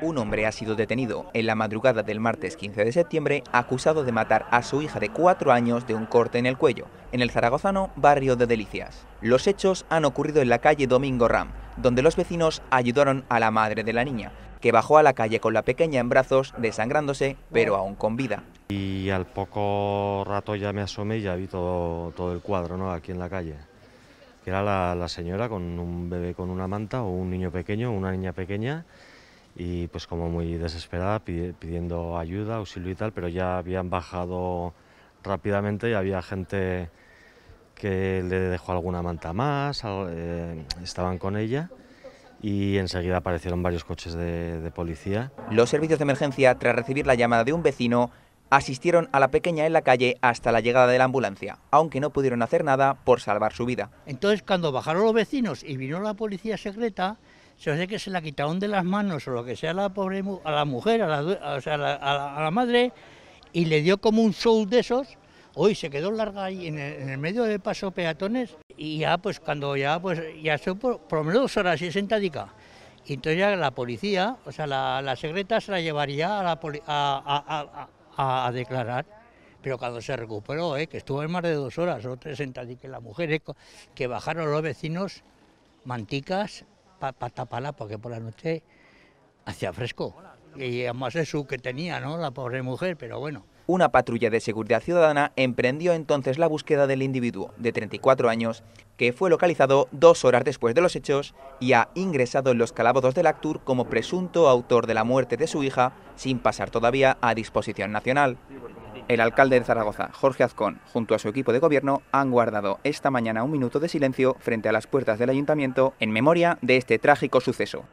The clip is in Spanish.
Un hombre ha sido detenido en la madrugada del martes 15 de septiembre acusado de matar a su hija de cuatro años de un corte en el cuello, en el zaragozano barrio de Delicias. Los hechos han ocurrido en la calle Domingo Ram, donde los vecinos ayudaron a la madre de la niña, que bajó a la calle con la pequeña en brazos, desangrándose, pero aún con vida. Y al poco rato ya me asomé y ya vi todo, todo el cuadro, ¿no? Aquí en la calle. Que era la, la señora con un bebé con una manta o un niño pequeño, una niña pequeña y pues como muy desesperada pidiendo ayuda, auxilio y tal, pero ya habían bajado rápidamente y había gente que le dejó alguna manta más, eh, estaban con ella y enseguida aparecieron varios coches de policía. Los servicios de emergencia, tras recibir la llamada de un vecino, asistieron a la pequeña en la calle hasta la llegada de la ambulancia, aunque no pudieron hacer nada por salvar su vida. Entonces, cuando bajaron los vecinos y vino la policía secreta, se ve que se la quitaron de las manos o lo que sea a la pobre a la mujer, a la, a, la, madre, y le dio como un show de esos. Hoy se quedó larga ahí en el, medio de paso peatones y ya pues cuando ya pues ya se por, menos dos horas y sentadica. Y entonces ya la policía, o sea, la, secreta se la llevaría a la, a, a, declarar pero cuando se recuperó, ¿eh? que estuvo en más de dos horas o tres sentadas y que la mujer... ¿eh? que bajaron los vecinos manticas para taparla porque por la noche hacía fresco. Y además eso que tenía, ¿no? La pobre mujer, pero bueno. Una patrulla de seguridad ciudadana emprendió entonces la búsqueda del individuo, de 34 años, que fue localizado dos horas después de los hechos y ha ingresado en los calabozos del Actur como presunto autor de la muerte de su hija, sin pasar todavía a disposición nacional. El alcalde de Zaragoza, Jorge Azcón, junto a su equipo de gobierno, han guardado esta mañana un minuto de silencio frente a las puertas del ayuntamiento en memoria de este trágico suceso.